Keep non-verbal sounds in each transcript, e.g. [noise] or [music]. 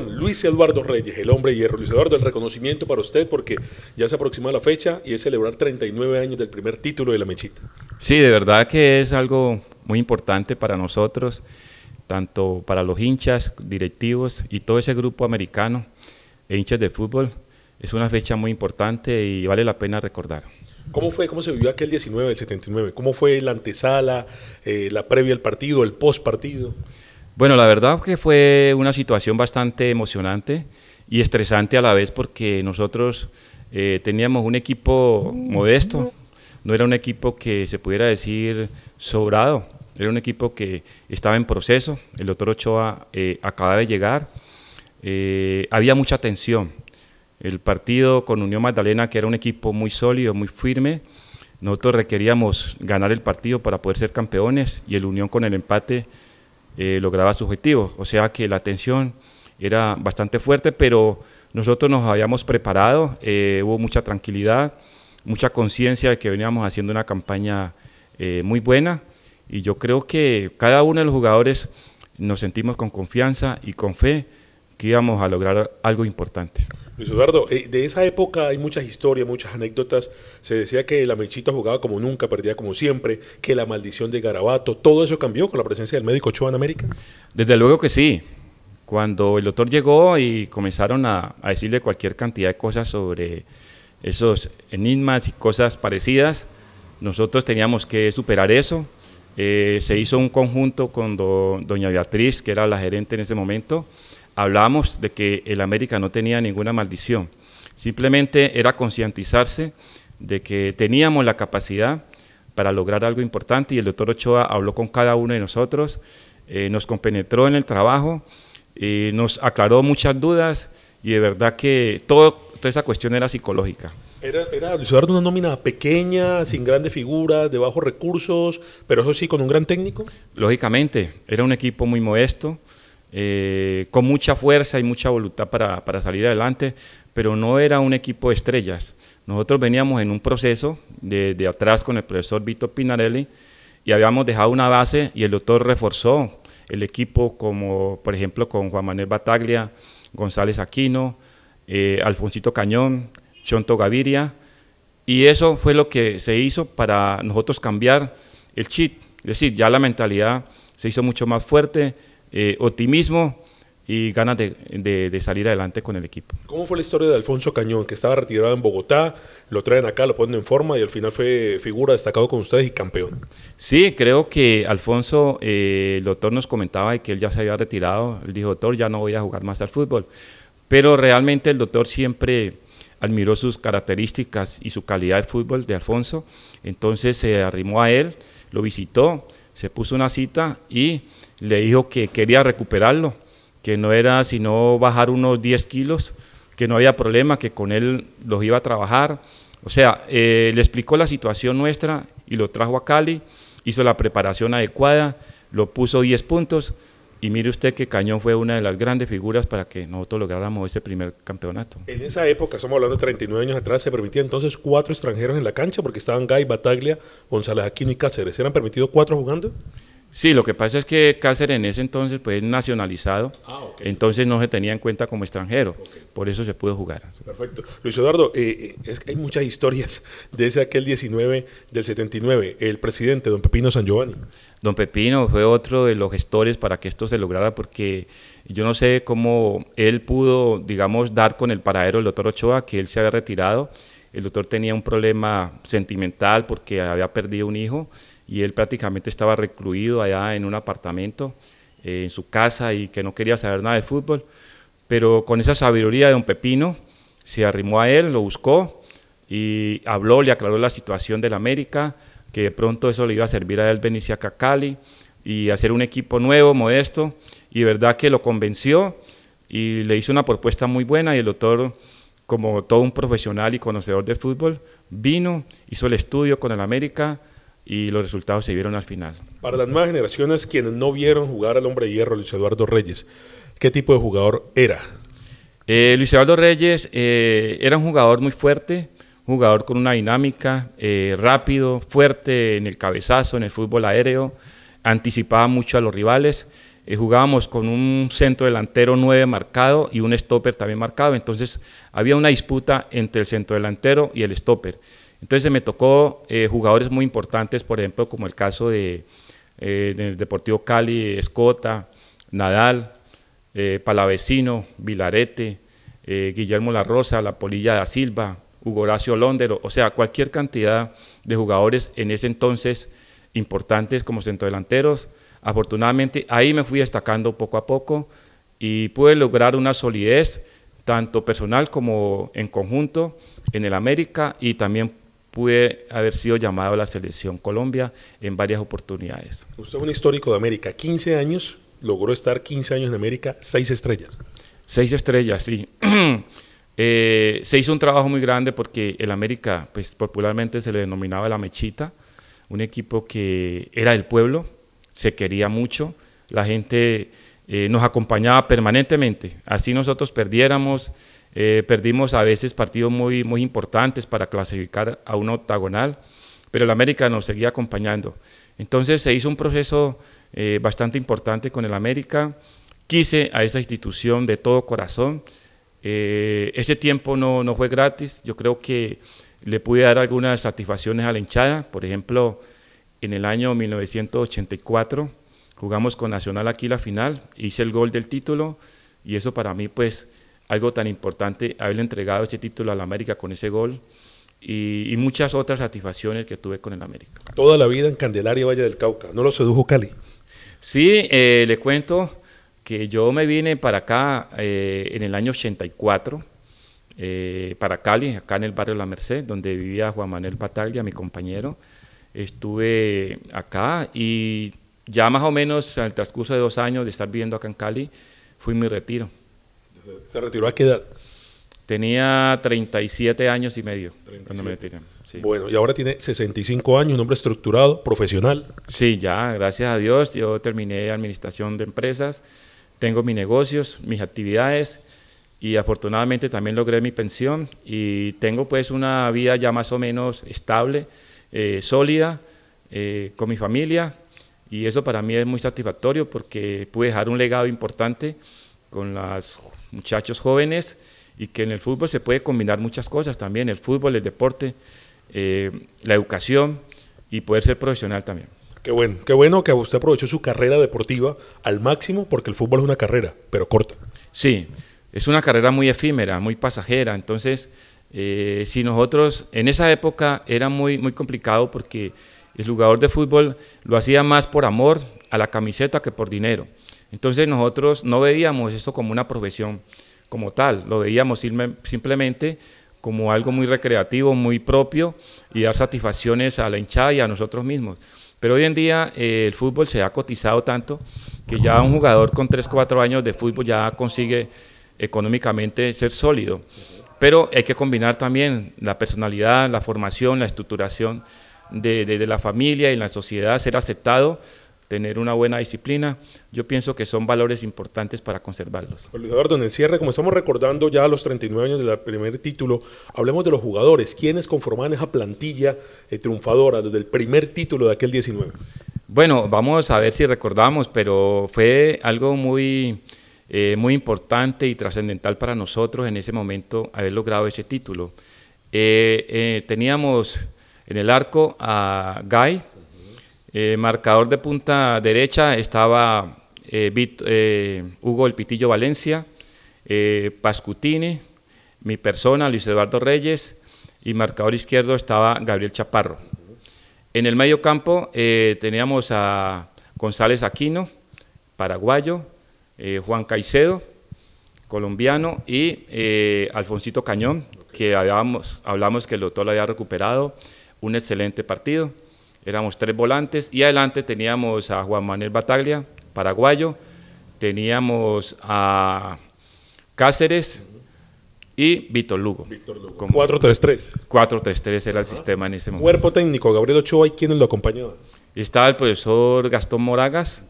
Luis Eduardo Reyes, el hombre hierro. Luis Eduardo, el reconocimiento para usted porque ya se aproxima la fecha y es celebrar 39 años del primer título de la Mechita. Sí, de verdad que es algo muy importante para nosotros, tanto para los hinchas, directivos y todo ese grupo americano e hinchas de fútbol. Es una fecha muy importante y vale la pena recordar. ¿Cómo fue, cómo se vivió aquel 19 del 79? ¿Cómo fue la antesala, eh, la previa al partido, el post partido? Bueno, la verdad que fue una situación bastante emocionante y estresante a la vez porque nosotros eh, teníamos un equipo modesto, no era un equipo que se pudiera decir sobrado, era un equipo que estaba en proceso, el doctor Ochoa eh, acaba de llegar, eh, había mucha tensión. El partido con Unión Magdalena, que era un equipo muy sólido, muy firme, nosotros requeríamos ganar el partido para poder ser campeones y el Unión con el empate eh, lograba sus objetivos. O sea que la tensión era bastante fuerte, pero nosotros nos habíamos preparado, eh, hubo mucha tranquilidad, mucha conciencia de que veníamos haciendo una campaña eh, muy buena y yo creo que cada uno de los jugadores nos sentimos con confianza y con fe que íbamos a lograr algo importante. Luis Eduardo, eh, de esa época hay muchas historias, muchas anécdotas. Se decía que la Mechita jugaba como nunca, perdía como siempre, que la maldición de Garabato, ¿todo eso cambió con la presencia del médico Ochoa en América? Desde luego que sí. Cuando el doctor llegó y comenzaron a, decirle cualquier cantidad de cosas sobre esos enigmas y cosas parecidas, nosotros teníamos que superar eso. Eh, se hizo un conjunto con doña Beatriz, que era la gerente en ese momento, hablamos de que el América no tenía ninguna maldición, simplemente era concientizarse de que teníamos la capacidad para lograr algo importante y el doctor Ochoa habló con cada uno de nosotros, eh, nos compenetró en el trabajo, eh, nos aclaró muchas dudas y de verdad que todo, toda esa cuestión era psicológica. Era, era una nómina pequeña, sin grandes figuras, de bajos recursos, pero eso sí, con un gran técnico. Lógicamente, era un equipo muy modesto, eh, con mucha fuerza y mucha voluntad para, salir adelante, pero no era un equipo de estrellas. Nosotros veníamos en un proceso de, atrás con el profesor Vito Pinarelli y habíamos dejado una base y el doctor reforzó el equipo, como por ejemplo con Juan Manuel Bataglia, González Aquino, eh, Alfonsito Cañón, Chonto Gaviria, y eso fue lo que se hizo para nosotros cambiar el chip, es decir, ya la mentalidad se hizo mucho más fuerte, eh, optimismo y ganas de, salir adelante con el equipo. ¿Cómo fue la historia de Alfonso Cañón, que estaba retirado en Bogotá, lo traen acá, lo ponen en forma y al final fue figura destacado con ustedes y campeón? Sí, creo que Alfonso, eh, el doctor nos comentaba que él ya se había retirado, él dijo, doctor, ya no voy a jugar más al fútbol, pero realmente el doctor siempre admiró sus características y su calidad de fútbol de Alfonso, entonces se arrimó a él, lo visitó, se puso una cita y le dijo que quería recuperarlo, que no era sino bajar unos 10 kilos, que no había problema, que con él los iba a trabajar. O sea, eh, le explicó la situación nuestra y lo trajo a Cali, hizo la preparación adecuada, lo puso 10 puntos y mire usted que Cañón fue una de las grandes figuras para que nosotros lográramos ese primer campeonato. En esa época, estamos hablando de 39 años atrás, se permitía entonces cuatro extranjeros en la cancha porque estaban Gay, Bataglia, González Aquino y Cáceres. ¿Eran permitidos cuatro jugando? Sí, lo que pasa es que Cáceres en ese entonces pues, es nacionalizado, ah, entonces no se tenía en cuenta como extranjero, por eso se pudo jugar. Perfecto. Luis Eduardo, eh, eh, es hay muchas historias de ese aquel 19 del 79, el presidente, don Pepino San Giovanni. Don Pepino fue otro de los gestores para que esto se lograra, porque yo no sé cómo él pudo, digamos, dar con el paradero del doctor Ochoa, que él se había retirado, el doctor tenía un problema sentimental porque había perdido un hijo, y él prácticamente estaba recluido allá en un apartamento, eh, en su casa y que no quería saber nada de fútbol. Pero con esa sabiduría de un Pepino, se arrimó a él, lo buscó y habló, le aclaró la situación del América, que de pronto eso le iba a servir a él venirse acá Cali y hacer un equipo nuevo, modesto, y verdad que lo convenció y le hizo una propuesta muy buena y el doctor, como todo un profesional y conocedor de fútbol, vino, hizo el estudio con el América, y los resultados se vieron al final. Para las nuevas generaciones, quienes no vieron jugar al hombre de hierro, Luis Eduardo Reyes, ¿qué tipo de jugador era? Eh, Luis Eduardo Reyes eh, era un jugador muy fuerte, jugador con una dinámica, eh, rápido, fuerte en el cabezazo, en el fútbol aéreo, anticipaba mucho a los rivales. jugábamos con un centro delantero 9 marcado y un stopper también marcado, entonces había una disputa entre el centro delantero y el stopper. Entonces me tocó eh, jugadores muy importantes, por ejemplo, como el caso de, eh, del Deportivo Cali, Escota, Nadal, eh, Palavecino, Vilarete, Guillermo La Rosa, La Polilla da Silva, Hugo Horacio Londero, o sea, cualquier cantidad de jugadores en ese entonces importantes como centrodelanteros. Afortunadamente ahí me fui destacando poco a poco y pude lograr una solidez tanto personal como en conjunto en el América y también pude haber sido llamado a la selección Colombia en varias oportunidades. Usted es un histórico de América, 15 años, logró estar 15 años en América, 6 estrellas. 6 estrellas, sí. [clears throat] Eh, se hizo un trabajo muy grande porque el América, pues popularmente se le denominaba la mechita, un equipo que era del pueblo, se quería mucho, la gente eh, nos acompañaba permanentemente, así nosotros perdiéramos eh, perdimos a veces partidos muy, muy importantes para clasificar a un octagonal, pero el América nos seguía acompañando. Entonces se hizo un proceso eh, bastante importante con el América. Quise a esa institución de todo corazón. Eh, ese tiempo no, no fue gratis. Yo creo que le pude dar algunas satisfacciones a la hinchada. Por ejemplo, en el año 1984 jugamos con Nacional aquí la final, hice el gol del título y eso para mí pues algo tan importante, haberle entregado ese título al América con ese gol y, muchas otras satisfacciones que tuve con el América. Toda la vida en Candelaria, Valle del Cauca, ¿no lo sedujo Cali? Sí, eh, le cuento que yo me vine para acá eh, en el año 84, eh, para Cali, acá en el barrio La Merced, donde vivía Juan Manuel Bataglia, mi compañero. Estuve acá y ya más o menos al transcurso de dos años de estar viviendo acá en Cali, fui mi retiro. ¿Se retiró a qué edad? Tenía 37 años y medio cuando me retiré. Bueno, y ahora tiene 65 años, un hombre estructurado, profesional. Sí, ya, gracias a Dios, yo terminé administración de empresas, tengo mis negocios, mis actividades y afortunadamente también logré mi pensión y tengo pues una vida ya más o menos estable, eh, sólida, eh, con mi familia y eso para mí es muy satisfactorio porque pude dejar un legado importante con las muchachos jóvenes y que en el fútbol se puede combinar muchas cosas también, el fútbol, el deporte, eh, la educación y poder ser profesional también. Qué bueno, qué bueno que usted aprovechó su carrera deportiva al máximo porque el fútbol es una carrera, pero corta. Sí, es una carrera muy efímera, muy pasajera, entonces eh, si nosotros en esa época era muy, muy complicado porque el jugador de fútbol lo hacía más por amor a la camiseta que por dinero. Entonces nosotros no veíamos eso como una profesión como tal, lo veíamos simplemente como algo muy recreativo, muy propio y dar satisfacciones a la hinchada y a nosotros mismos. Pero hoy en día eh, el fútbol se ha cotizado tanto que ya un jugador con 3, 4 años de fútbol ya consigue económicamente ser sólido. Pero hay que combinar también la personalidad, la formación, la estructuración de, la familia y en la sociedad, ser aceptado, tener una buena disciplina, yo pienso que son valores importantes para conservarlos. Pues, Luis Eduardo, en el cierre, como estamos recordando ya los 39 años del primer título, hablemos de los jugadores, ¿quiénes conforman esa plantilla eh, triunfadora desde el primer título de aquel 19. Bueno, vamos a ver si recordamos, pero fue algo muy, eh, muy importante y trascendental para nosotros en ese momento haber logrado ese título. Eh, teníamos en el arco a Guy. Eh, marcador de punta derecha estaba eh, eh, Hugo El Pitillo Valencia, Pascutini, mi persona, Luis Eduardo Reyes, y marcador izquierdo estaba Gabriel Chaparro. En el medio campo teníamos a González Aquino, paraguayo, Juan Caicedo, colombiano, y Alfonsito Cañón, que hablamos que el doctor lo había recuperado, un excelente partido. Éramos tres volantes y adelante teníamos a Juan Manuel Bataglia, paraguayo, teníamos a Cáceres y Víctor Lugo. Víctor Lugo. 4-3-3. 4-3-3 era el sistema en ese momento. Cuerpo técnico, Gabriel Ochoa, ¿y quiénes lo acompañaban? Estaba el profesor Gastón Moragas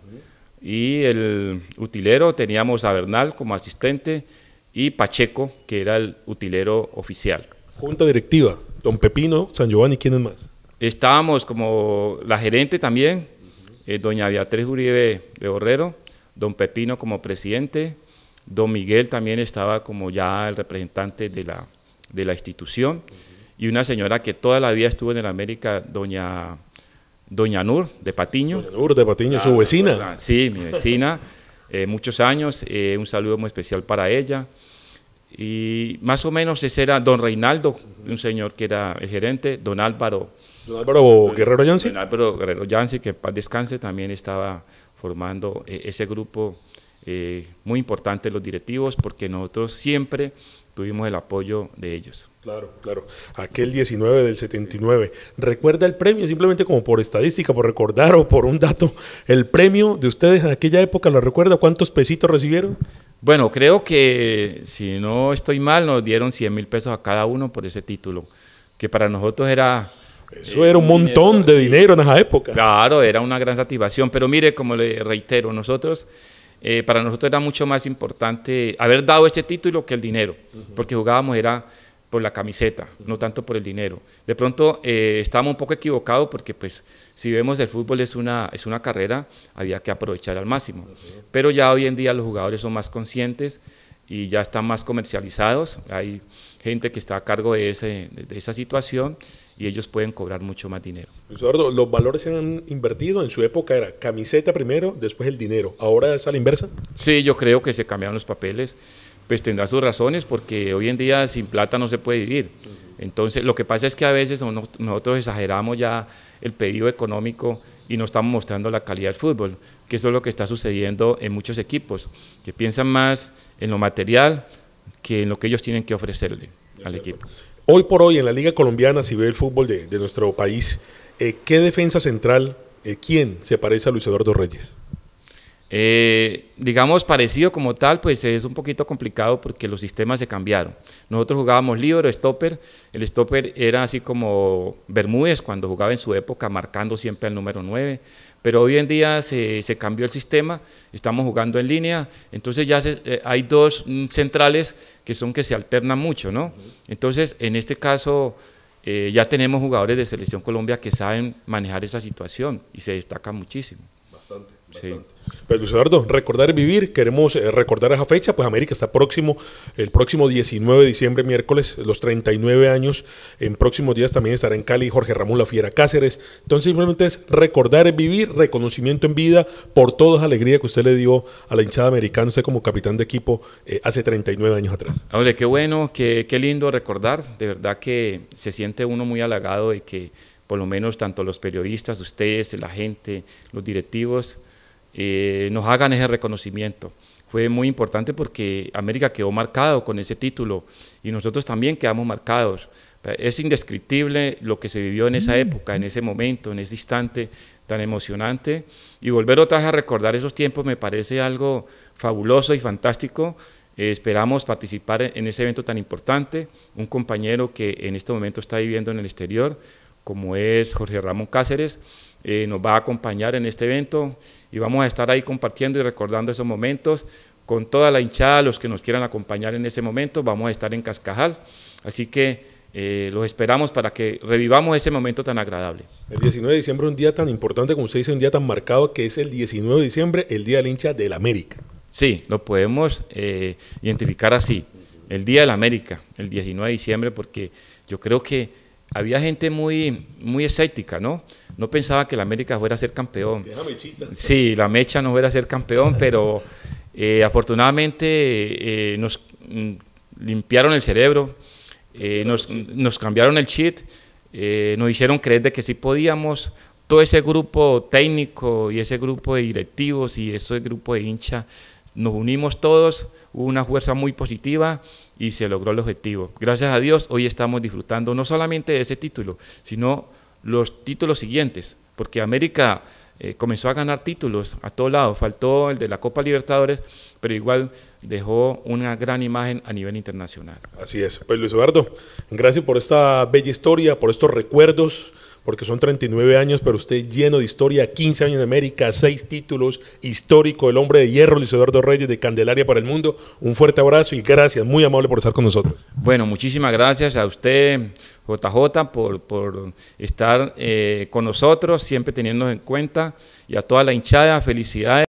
y el utilero, teníamos a Bernal como asistente y Pacheco, que era el utilero oficial. Junta directiva. Don Pepino, San Giovanni, ¿quiénes más? Estábamos como la gerente también, eh, doña Beatriz Uribe de Borrero, don Pepino como presidente, don Miguel también estaba como ya el representante de la, de la institución, y una señora que toda la vida estuvo en el América, doña, doña Nur de Patiño. Nur de Patiño, su vecina. sí, mi vecina, eh, muchos años, eh, un saludo muy especial para ella. Y más o menos ese era don Reinaldo, un señor que era el gerente, don Álvaro. Don Álvaro Guerrero Yancy. Don Álvaro Guerrero Yancy, que para descanse, también estaba formando eh, ese grupo eh, muy importante, los directivos, porque nosotros siempre tuvimos el apoyo de ellos. Claro, claro. Aquel 19 del 79. Recuerda el premio, simplemente como por estadística, por recordar o por un dato. El premio de ustedes en aquella época, ¿lo recuerda? ¿Cuántos pesitos recibieron? Bueno, creo que si no estoy mal, nos dieron 100 mil pesos a cada uno por ese título, que para nosotros era... Eso era eh, un montón de dinero en esa época. Claro, era una gran satisfacción, pero mire, como le reitero, nosotros, eh, para nosotros era mucho más importante haber dado este título que el dinero, porque jugábamos, era por la camiseta, no tanto por el dinero. De pronto eh, estábamos un poco equivocados porque pues si vemos el fútbol es una, es una carrera, había que aprovechar al máximo. Pero ya hoy en día los jugadores son más conscientes y ya están más comercializados, hay gente que está a cargo de, esa situación y ellos pueden cobrar mucho más dinero. Eduardo, los valores se han invertido, en su época era camiseta primero, después el dinero, ¿ahora es a la inversa? Sí, yo creo que se cambiaron los papeles pues tendrá sus razones porque hoy en día sin plata no se puede vivir. Entonces, lo que pasa es que a veces nosotros exageramos ya el pedido económico y no estamos mostrando la calidad del fútbol, que eso es lo que está sucediendo en muchos equipos, que piensan más en lo material que en lo que ellos tienen que ofrecerle al equipo. Hoy por hoy en la Liga Colombiana, si ve el fútbol de, nuestro país, eh, ¿qué defensa central, eh, quién se parece a Luis Eduardo Reyes? Eh, digamos, parecido como tal, pues es un poquito complicado porque los sistemas se cambiaron. Nosotros jugábamos o stopper. El stopper era así como Bermúdez cuando jugaba en su época, marcando siempre al número 9. Pero hoy en día se, cambió el sistema, estamos jugando en línea, entonces ya eh, hay dos mm, centrales que son que se alternan mucho, ¿no? Entonces, en este caso, eh, ya tenemos jugadores de Selección Colombia que saben manejar esa situación y se destacan muchísimo. Bastante. Sí. Pero pues, Eduardo, recordar vivir, queremos eh, recordar esa fecha, pues América está próximo, el próximo 19 de diciembre, miércoles, los 39 años, en próximos días también estará en Cali Jorge Ramón La Fiera Cáceres, entonces simplemente es recordar vivir, reconocimiento en vida por toda esa alegría que usted le dio a la hinchada americana, usted como capitán de equipo eh, hace 39 años atrás. Hombre, ah, qué bueno, qué, qué lindo recordar, de verdad que se siente uno muy halagado de que por lo menos tanto los periodistas, ustedes, la gente, los directivos, eh, nos hagan ese reconocimiento. Fue muy importante porque América quedó marcado con ese título y nosotros también quedamos marcados. Es indescriptible lo que se vivió en esa mm. época, en ese momento, en ese instante tan emocionante. Y volver otra vez a recordar esos tiempos me parece algo fabuloso y fantástico. Eh, esperamos participar en ese evento tan importante. Un compañero que en este momento está viviendo en el exterior, como es Jorge Ramón Cáceres, eh, nos va a acompañar en este evento y vamos a estar ahí compartiendo y recordando esos momentos con toda la hinchada, los que nos quieran acompañar en ese momento, vamos a estar en Cascajal. Así que eh, los esperamos para que revivamos ese momento tan agradable. El 19 de diciembre, un día tan importante, como usted dice, un día tan marcado, que es el 19 de diciembre, el Día del Hincha del América. Sí, lo podemos eh, identificar así, el Día del América, el 19 de diciembre, porque yo creo que había gente muy, muy escéptica, ¿no? No pensaba que la América fuera a ser campeón. Sí, la mecha no fuera a ser campeón, pero eh, afortunadamente eh, nos mm, limpiaron el cerebro, eh, nos, cambiaron el cheat, nos hicieron creer de que sí podíamos. Todo ese grupo técnico y ese grupo de directivos y ese grupo de hincha, nos unimos todos, hubo una fuerza muy positiva y se logró el objetivo. Gracias a Dios hoy estamos disfrutando no solamente de ese título, sino los títulos siguientes, porque América eh, comenzó a ganar títulos a todos lados, faltó el de la Copa Libertadores, pero igual dejó una gran imagen a nivel internacional. Así es. Pues Luis Eduardo, gracias por esta bella historia, por estos recuerdos porque son 39 años, pero usted lleno de historia, 15 años en América, 6 títulos, histórico, el hombre de hierro, Luis Eduardo Reyes de Candelaria para el Mundo. Un fuerte abrazo y gracias, muy amable por estar con nosotros. Bueno, muchísimas gracias a usted, JJ, por, por estar eh, con nosotros, siempre teniéndonos en cuenta y a toda la hinchada, felicidades.